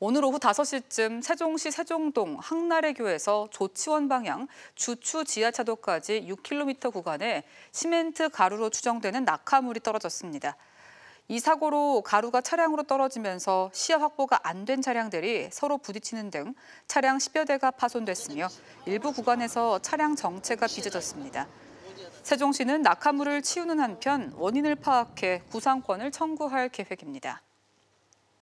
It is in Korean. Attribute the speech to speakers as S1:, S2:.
S1: 오늘 오후 5시쯤 세종시 세종동 항나래교에서 조치원 방향 주추 지하차도까지 6km 구간에 시멘트 가루로 추정되는 낙하물이 떨어졌습니다. 이 사고로 가루가 차량으로 떨어지면서 시야 확보가 안 된 차량들이 서로 부딪히는 등 차량 10여 대가 파손됐으며 일부 구간에서 차량 정체가 빚어졌습니다. 세종시는 낙하물을 치우는 한편 원인을 파악해 구상권을 청구할 계획입니다.